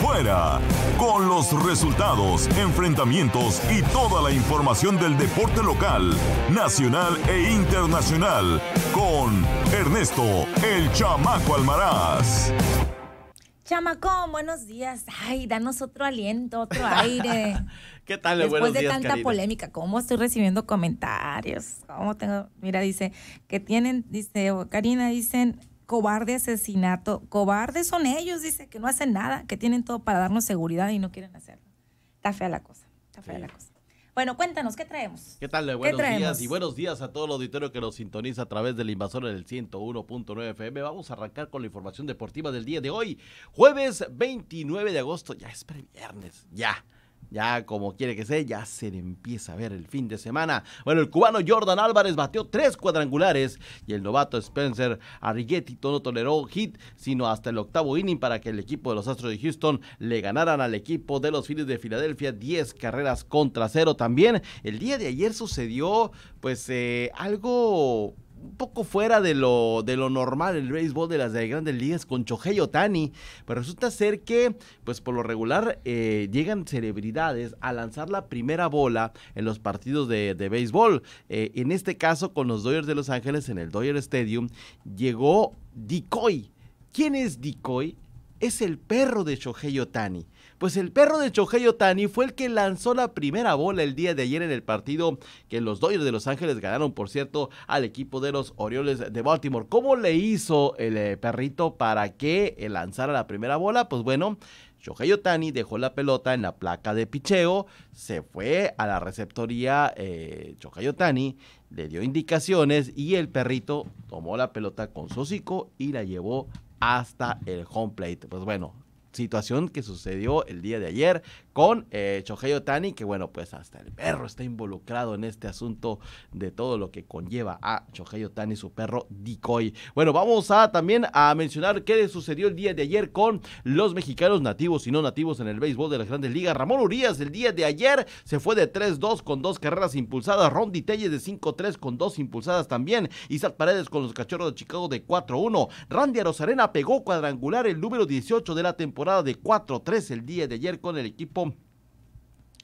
Fuera, con los resultados, enfrentamientos y toda la información del deporte local, nacional e internacional, con Ernesto el Chamaco Almaraz. Chamaco, buenos días. Ay, danos otro aliento, otro aire. ¿Qué tal? Después de tanta polémica, ¿cómo estoy recibiendo comentarios? tengo? Mira, dice que tienen, dice, Karina, dicen, cobarde asesinato. Cobardes son ellos, dice, que no hacen nada, que tienen todo para darnos seguridad y no quieren hacerlo. Está fea la cosa, está fea la cosa. Bueno, cuéntanos, ¿qué traemos? ¿Qué tal? Buenos días y buenos días a todo el auditorio que nos sintoniza a través del invasor en el 101.9 FM. Vamos a arrancar con la información deportiva del día de hoy, jueves 29 de agosto. Ya es viernes. ya. Ya como quiere que sea, ya se le empieza a ver el fin de semana. Bueno, el cubano Jordan Álvarez batió tres cuadrangulares y el novato Spencer Arrighetti no toleró hit, sino hasta el octavo inning para que el equipo de los Astros de Houston le ganaran al equipo de los Phillies de Filadelfia 10 carreras contra cero. También el día de ayer sucedió pues eh, algo un poco fuera de lo, normal el béisbol de las grandes ligas con Chohei Otani, pero resulta ser que, pues por lo regular, eh, llegan celebridades a lanzar la primera bola en los partidos de, béisbol. Eh, en este caso, con los Doyers de Los Ángeles, en el Dodger Stadium, llegó Decoy. ¿Quién es Decoy? Es el perro de Shohei Otani. Pues el perro de Shohei Tani fue el que lanzó la primera bola el día de ayer en el partido que los Dodgers de Los Ángeles ganaron, por cierto, al equipo de los Orioles de Baltimore. ¿Cómo le hizo el eh, perrito para que eh, lanzara la primera bola? Pues bueno, Shohei Tani dejó la pelota en la placa de picheo, se fue a la receptoría eh, le dio indicaciones y el perrito tomó la pelota con su hocico y la llevó hasta el home plate. Pues bueno, situación que sucedió el día de ayer con eh, Tani, que bueno, pues hasta el perro está involucrado en este asunto de todo lo que conlleva a Shohei Tani, su perro Decoy. Bueno, vamos a también a mencionar qué sucedió el día de ayer con los mexicanos nativos y no nativos en el béisbol de las grandes ligas. Ramón Urias el día de ayer se fue de 3-2 con dos carreras impulsadas, Rondi Telles de 5-3 con dos impulsadas también, Isaac Paredes con los cachorros de Chicago de 4-1, Randy Arozarena pegó cuadrangular el número 18 de la temporada de 4-3 el día de ayer con el equipo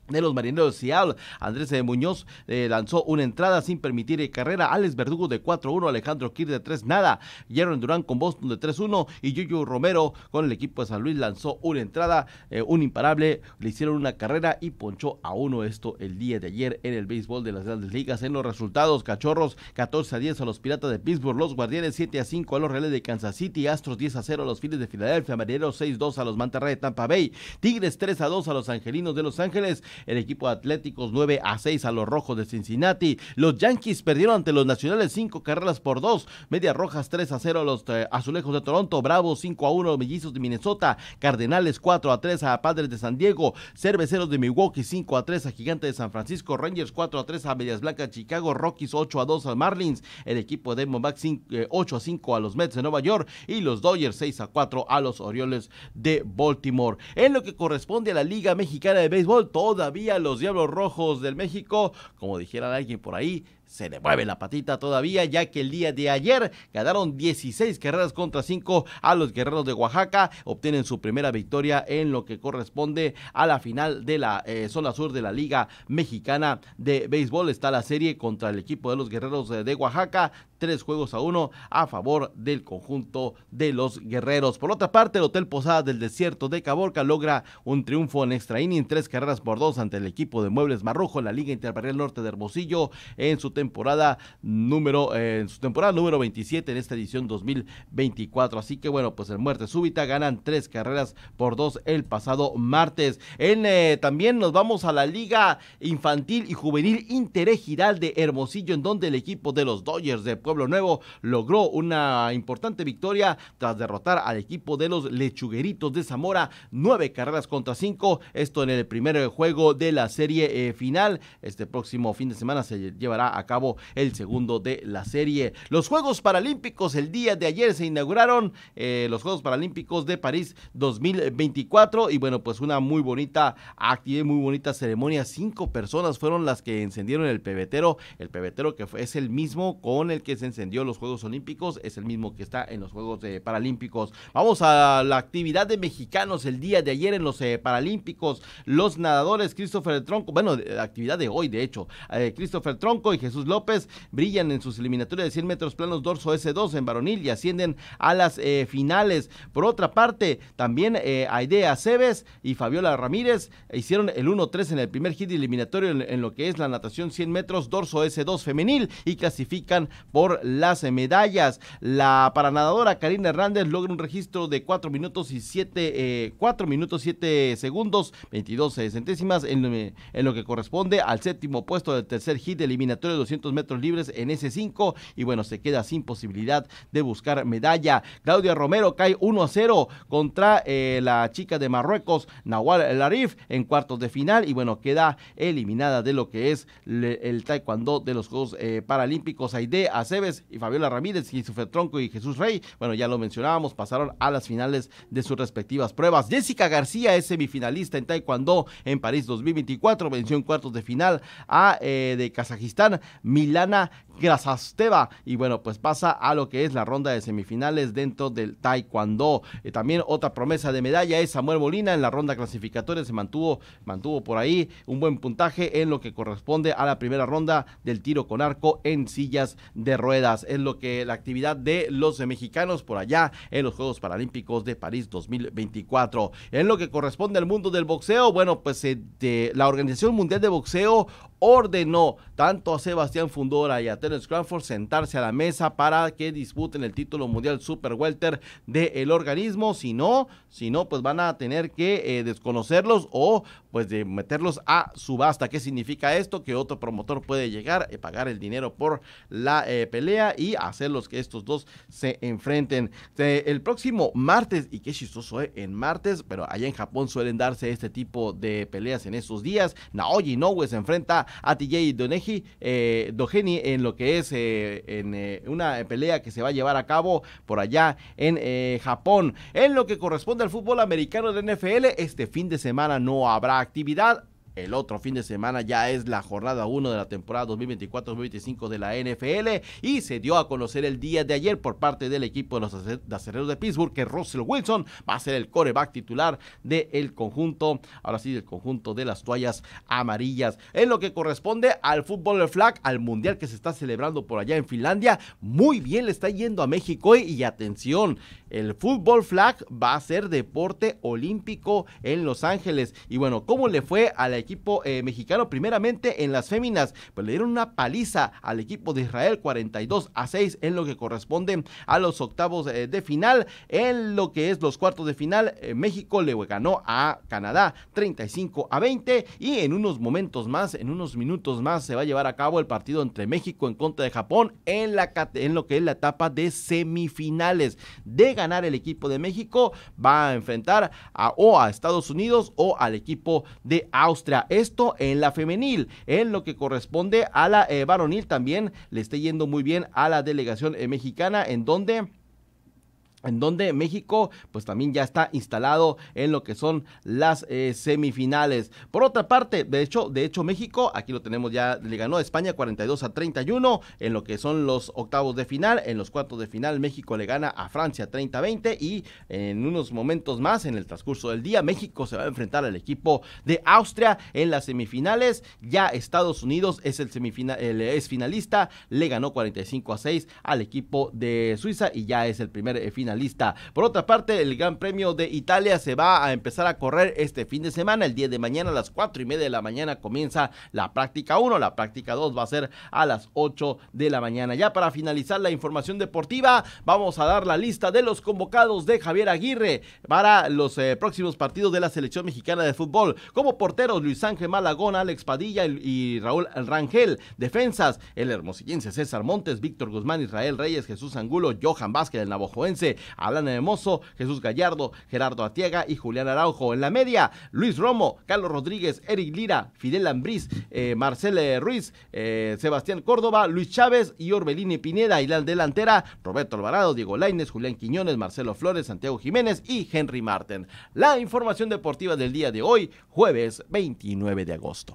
de los marineros de Seattle. Andrés de eh, Muñoz eh, lanzó una entrada sin permitir eh, carrera. Alex Verdugo de 4-1, Alejandro Kir de 3 nada. Jaron Durán con Boston de 3-1 y Yuyu Romero con el equipo de San Luis lanzó una entrada, un imparable, le hicieron una carrera y ponchó a uno esto el día de ayer en el béisbol de las Grandes Ligas. En los resultados, Cachorros 14 a 10 a los Piratas de Pittsburgh, los Guardianes 7 a 5 a los Reales de Kansas City, Astros 10 a 0 a los files de Filadelfia, Marineros 6-2 a los Monterrey de Tampa Bay, Tigres 3 a 2 a los Angelinos de Los Ángeles, el equipo de Atléticos 9 a 6 a los Rojos de Cincinnati. Los Yankees perdieron ante los Nacionales 5 carreras por 2. Medias Rojas 3 a 0 a los eh, Azulejos de Toronto. Bravos 5 a 1 a los Mellizos de Minnesota. Cardenales 4 a 3 a Padres de San Diego. Cerveceros de Milwaukee 5 a 3 a Gigante de San Francisco. Rangers 4 a 3 a Medias Blancas Chicago. Rockies 8 a 2 al Marlins. El equipo de Mombax, 8 eh, a 5 a los Mets de Nueva York. Y los Dodgers 6 a 4 a los Orioles de Baltimore. En lo que corresponde a la Liga Mexicana de Béisbol, todo todavía los Diablos Rojos del México, como dijera alguien por ahí, se le mueve la patita todavía, ya que el día de ayer ganaron 16 carreras contra 5 a los guerreros de Oaxaca, obtienen su primera victoria en lo que corresponde a la final de la eh, zona sur de la Liga Mexicana de Béisbol. Está la serie contra el equipo de los guerreros eh, de Oaxaca, tres juegos a uno a favor del conjunto de los guerreros. Por otra parte, el Hotel Posada del Desierto de Caborca logra un triunfo en extra inning, tres carreras por dos ante el equipo de Muebles Marrojo en la Liga Interbarrial Norte de Hermosillo en su temporada número, en eh, su temporada número 27 en esta edición 2024. Así que bueno, pues en muerte súbita ganan tres carreras por dos el pasado martes. En, eh, también nos vamos a la Liga Infantil y Juvenil Interegiral de Hermosillo, en donde el equipo de los Dodgers de Pueblo Nuevo logró una importante victoria tras derrotar al equipo de los Lechugueritos de Zamora, nueve carreras contra cinco. Esto en el primer juego de la serie eh, final. Este próximo fin de semana se llevará a cabo cabo el segundo de la serie. Los Juegos Paralímpicos el día de ayer se inauguraron eh, los Juegos Paralímpicos de París 2024 y bueno, pues una muy bonita actividad, muy bonita ceremonia. Cinco personas fueron las que encendieron el pebetero, el pebetero que es el mismo con el que se encendió los Juegos Olímpicos, es el mismo que está en los Juegos eh, Paralímpicos. Vamos a la actividad de mexicanos el día de ayer en los eh, Paralímpicos, los nadadores Christopher Tronco, bueno, la actividad de hoy de hecho, Christopher Tronco y Jesús López brillan en sus eliminatorias de 100 metros planos dorso S2 en varonil y ascienden a las eh, finales. Por otra parte, también eh, Aidea Cebes y Fabiola Ramírez hicieron el 1-3 en el primer hit eliminatorio en, lo que es la natación 100 metros dorso S2 femenil y clasifican por las medallas. La paranadadora Karina Hernández logra un registro de 4 minutos y 7, 4 eh, minutos 7 segundos, 22 centésimas en, lo que corresponde al séptimo puesto del tercer hit eliminatorio de metros libres en ese 5 y bueno, se queda sin posibilidad de buscar medalla. Claudia Romero cae 1 a 0 contra eh, la chica de Marruecos, Nawal Larif, en cuartos de final y bueno, queda eliminada de lo que es el taekwondo de los Juegos eh, Paralímpicos. Aide Aceves y Fabiola Ramírez, Jesús Tronco y Jesús Rey, bueno, ya lo mencionábamos, pasaron a las finales de sus respectivas pruebas. Jessica García es semifinalista en taekwondo en París 2024, venció en cuartos de final a eh, de Kazajistán Milana Grasasteva. Y bueno, pues pasa a lo que es la ronda de semifinales dentro del Taekwondo. Eh, también otra promesa de medalla es Samuel Molina en la ronda clasificatoria. Se mantuvo, mantuvo por ahí un buen puntaje en lo que corresponde a la primera ronda del tiro con arco en sillas de ruedas. Es lo que la actividad de los mexicanos por allá en los Juegos Paralímpicos de París 2024. En lo que corresponde al mundo del boxeo, bueno, pues eh, de, la Organización Mundial de Boxeo ordenó tanto a Sebastián Fundora y a Terence Cranford sentarse a la mesa para que disputen el título mundial Super Welter del organismo. Si no, si no, pues van a tener que eh, desconocerlos o pues de meterlos a subasta. ¿Qué significa esto? Que otro promotor puede llegar, y eh, pagar el dinero por la eh, pelea y hacerlos que estos dos se enfrenten. el próximo martes, y qué chistoso, en martes, pero allá en Japón suelen darse este tipo de peleas en estos días. Naoyi Inoue se enfrenta a TJ Doneji, eh, Dogeni en lo que es eh, en eh, una pelea que se va a llevar a cabo por allá en Japón. En lo que corresponde al fútbol americano de NFL, este fin de semana no habrá actividad el otro fin de semana ya es la jornada 1 de la temporada 2024-2025 de la NFL y se dio a conocer el día de ayer por parte del equipo de los acerreros de Pittsburgh que Russell Wilson va a ser el coreback titular del el conjunto, ahora sí, del conjunto de las toallas amarillas. En lo que corresponde al fútbol flag, al mundial que se está celebrando por allá en Finlandia, muy bien le está yendo a México y, y atención, el fútbol flag va a ser deporte olímpico en Los Ángeles. Y bueno, ¿cómo le fue a la equipo eh, mexicano, primeramente en las féminas, pues le dieron una paliza al equipo de Israel 42 a 6 en lo que corresponde a los octavos eh, de final. En lo que es los cuartos de final, eh, México le ganó a Canadá 35 a 20 y en unos momentos más, en unos minutos más se va a llevar a cabo el partido entre México en contra de Japón en, la, en lo que es la etapa de semifinales. De ganar el equipo de México va a enfrentar a, o a Estados Unidos o al equipo de Austria. Esto en la femenil, en lo que corresponde a la eh, varonil también le está yendo muy bien a la delegación eh, mexicana en donde en donde México pues también ya está instalado en lo que son las eh, semifinales. Por otra parte, de hecho, de hecho México, aquí lo tenemos ya, le ganó a España 42 a 31 en lo que son los octavos de final, en los cuartos de final México le gana a Francia 30 a 20 y en unos momentos más, en el transcurso del día, México se va a enfrentar al equipo de Austria en las semifinales. Ya Estados Unidos es el semifinal, es finalista, le ganó 45 a 6 al equipo de Suiza y ya es el primer final eh, lista. Por otra parte, el Gran Premio de Italia se va a empezar a correr este fin de semana, el día de mañana a las 4 y media de la mañana comienza la práctica 1, la práctica 2 va a ser a las 8 de la mañana. Ya para finalizar la información deportiva, vamos a dar la lista de los convocados de Javier Aguirre para los eh, próximos partidos de la selección mexicana de fútbol. Como porteros, Luis Ángel Malagón, Alex Padilla y Raúl Rangel. Defensas, el hermosillense César Montes, Víctor Guzmán, Israel Reyes, Jesús Angulo, Johan Vázquez, el navajoense, de Hermoso, Jesús Gallardo, Gerardo Atiaga y Julián Araujo. En la media, Luis Romo, Carlos Rodríguez, Eric Lira, Fidel Ambriz, eh, Marcela Ruiz, eh, Sebastián Córdoba, Luis Chávez y Orbelini Pineda. Y la delantera, Roberto Alvarado, Diego Laines, Julián Quiñones, Marcelo Flores, Santiago Jiménez y Henry Martin. La información deportiva del día de hoy, jueves 29 de agosto.